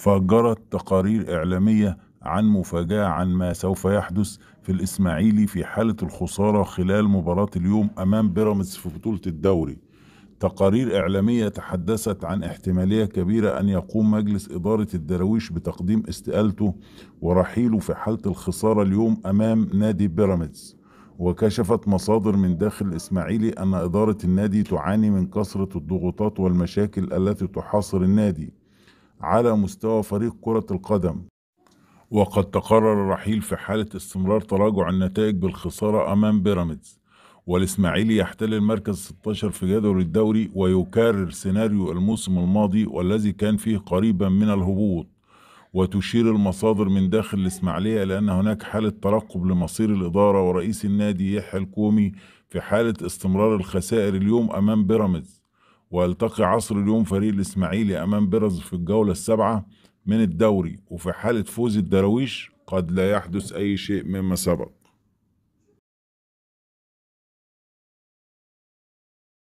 فجرت تقارير إعلامية عن مفاجأة عن ما سوف يحدث في الإسماعيلي في حالة الخسارة خلال مباراة اليوم أمام بيراميدز في بطولة الدوري تقارير إعلامية تحدثت عن احتمالية كبيرة أن يقوم مجلس إدارة الدراويش بتقديم استقالته ورحيله في حالة الخسارة اليوم أمام نادي بيراميدز وكشفت مصادر من داخل الإسماعيلي أن إدارة النادي تعاني من كثرة الضغوطات والمشاكل التي تحاصر النادي على مستوى فريق كرة القدم وقد تقرر الرحيل في حالة استمرار تراجع النتائج بالخسارة أمام بيراميدز والإسماعيلي يحتل المركز 16 في جدول الدوري ويكرر سيناريو الموسم الماضي والذي كان فيه قريبا من الهبوط وتشير المصادر من داخل الإسماعيلية إلى أن هناك حالة ترقب لمصير الإدارة ورئيس النادي يحيى الكومي في حالة استمرار الخسائر اليوم أمام بيراميدز ويلتقي عصر اليوم فريق الإسماعيلي أمام بيراميدز في الجولة السابعة من الدوري وفي حالة فوز الدراويش قد لا يحدث أي شيء مما سبق